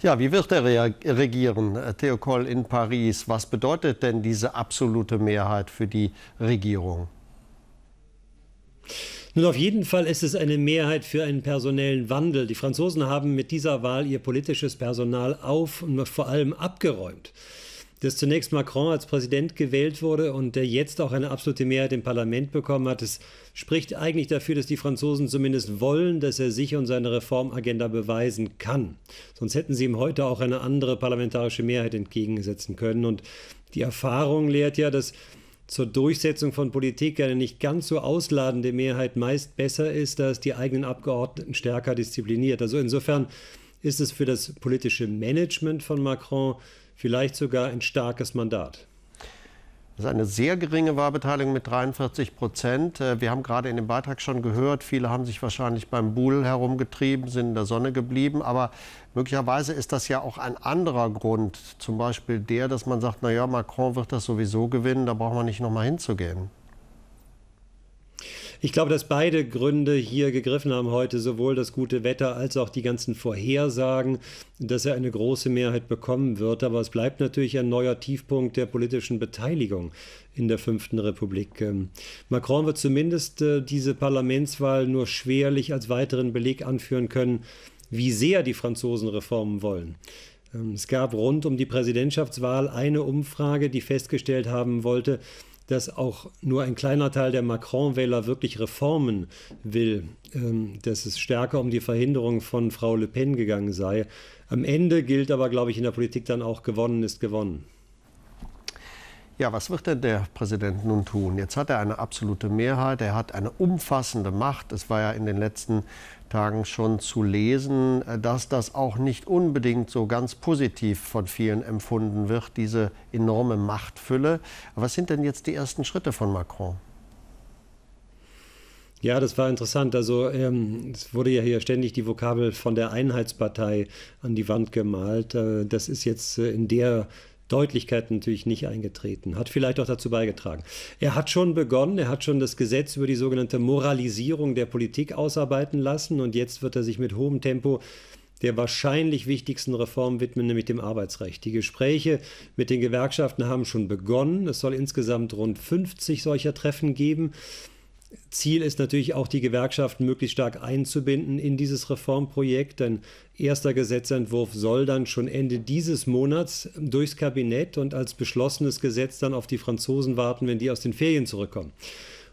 Ja, wie wird er regieren, äh, Theo Koll in Paris? Was bedeutet denn diese absolute Mehrheit für die Regierung? Nun, auf jeden Fall ist es eine Mehrheit für einen personellen Wandel. Die Franzosen haben mit dieser Wahl ihr politisches Personal auf und vor allem abgeräumt dass zunächst Macron als Präsident gewählt wurde und der jetzt auch eine absolute Mehrheit im Parlament bekommen hat. Es spricht eigentlich dafür, dass die Franzosen zumindest wollen, dass er sich und seine Reformagenda beweisen kann. Sonst hätten sie ihm heute auch eine andere parlamentarische Mehrheit entgegensetzen können. Und die Erfahrung lehrt ja, dass zur Durchsetzung von Politik eine nicht ganz so ausladende Mehrheit meist besser ist, dass die eigenen Abgeordneten stärker diszipliniert. Also insofern ist es für das politische Management von Macron vielleicht sogar ein starkes Mandat. Das ist eine sehr geringe Wahlbeteiligung mit 43 Prozent. Äh, wir haben gerade in dem Beitrag schon gehört, viele haben sich wahrscheinlich beim Buhl herumgetrieben, sind in der Sonne geblieben. Aber möglicherweise ist das ja auch ein anderer Grund. Zum Beispiel der, dass man sagt, naja, Macron wird das sowieso gewinnen, da braucht man nicht nochmal hinzugehen. Ich glaube, dass beide Gründe hier gegriffen haben heute, sowohl das gute Wetter als auch die ganzen Vorhersagen, dass er eine große Mehrheit bekommen wird. Aber es bleibt natürlich ein neuer Tiefpunkt der politischen Beteiligung in der Fünften Republik. Ähm, Macron wird zumindest äh, diese Parlamentswahl nur schwerlich als weiteren Beleg anführen können, wie sehr die Franzosen Reformen wollen. Ähm, es gab rund um die Präsidentschaftswahl eine Umfrage, die festgestellt haben wollte, dass auch nur ein kleiner Teil der Macron-Wähler wirklich Reformen will, ähm, dass es stärker um die Verhinderung von Frau Le Pen gegangen sei. Am Ende gilt aber, glaube ich, in der Politik dann auch, gewonnen ist gewonnen. Ja, was wird denn der Präsident nun tun? Jetzt hat er eine absolute Mehrheit, er hat eine umfassende Macht. Es war ja in den letzten Tagen schon zu lesen, äh, dass das auch nicht unbedingt so ganz positiv von vielen empfunden wird, diese enorme Machtfülle. Was sind denn jetzt die ersten Schritte von Macron? Ja, das war interessant. Also ähm, es wurde ja hier ständig die Vokabel von der Einheitspartei an die Wand gemalt. Äh, das ist jetzt äh, in der Deutlichkeit natürlich nicht eingetreten. Hat vielleicht auch dazu beigetragen. Er hat schon begonnen, er hat schon das Gesetz über die sogenannte Moralisierung der Politik ausarbeiten lassen und jetzt wird er sich mit hohem Tempo der wahrscheinlich wichtigsten Reform widmen, nämlich dem Arbeitsrecht. Die Gespräche mit den Gewerkschaften haben schon begonnen. Es soll insgesamt rund 50 solcher Treffen geben. Ziel ist natürlich auch, die Gewerkschaften möglichst stark einzubinden in dieses Reformprojekt, Ein erster Gesetzentwurf soll dann schon Ende dieses Monats durchs Kabinett und als beschlossenes Gesetz dann auf die Franzosen warten, wenn die aus den Ferien zurückkommen.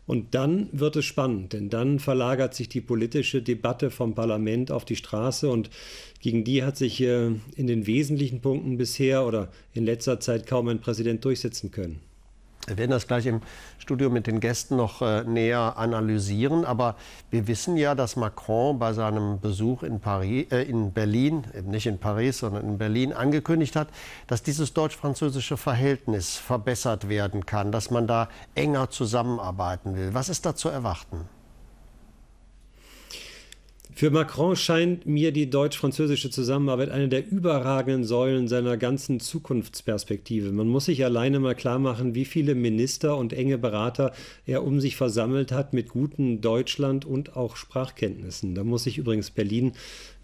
Und dann wird es spannend, denn dann verlagert sich die politische Debatte vom Parlament auf die Straße und gegen die hat sich äh, in den wesentlichen Punkten bisher oder in letzter Zeit kaum ein Präsident durchsetzen können. Wir werden das gleich im Studio mit den Gästen noch äh, näher analysieren. Aber wir wissen ja, dass Macron bei seinem Besuch in, Paris, äh, in Berlin, eben nicht in Paris, sondern in Berlin, angekündigt hat, dass dieses deutsch-französische Verhältnis verbessert werden kann, dass man da enger zusammenarbeiten will. Was ist da zu erwarten? Für Macron scheint mir die deutsch-französische Zusammenarbeit eine der überragenden Säulen seiner ganzen Zukunftsperspektive. Man muss sich alleine mal klar machen, wie viele Minister und enge Berater er um sich versammelt hat mit guten Deutschland- und auch Sprachkenntnissen. Da muss sich übrigens Berlin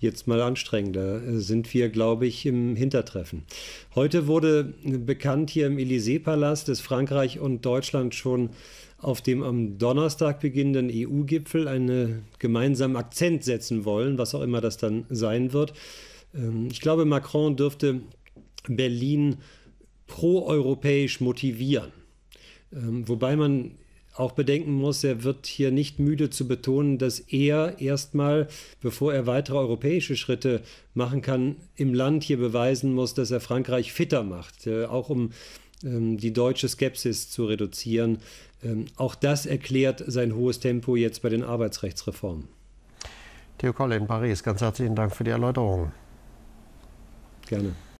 jetzt mal anstrengen. Da äh, sind wir, glaube ich, im Hintertreffen. Heute wurde bekannt hier im Élysée-Palast, dass Frankreich und Deutschland schon auf dem am Donnerstag beginnenden EU-Gipfel einen gemeinsamen Akzent setzen wollen, was auch immer das dann sein wird. Ähm, ich glaube, Macron dürfte Berlin proeuropäisch motivieren. Ähm, wobei man auch bedenken muss, er wird hier nicht müde zu betonen, dass er erstmal, bevor er weitere europäische Schritte machen kann, im Land hier beweisen muss, dass er Frankreich fitter macht, äh, auch um ähm, die deutsche Skepsis zu reduzieren. Ähm, auch das erklärt sein hohes Tempo jetzt bei den Arbeitsrechtsreformen. Theo Kolle in Paris, ganz herzlichen Dank für die Erläuterung. Gerne.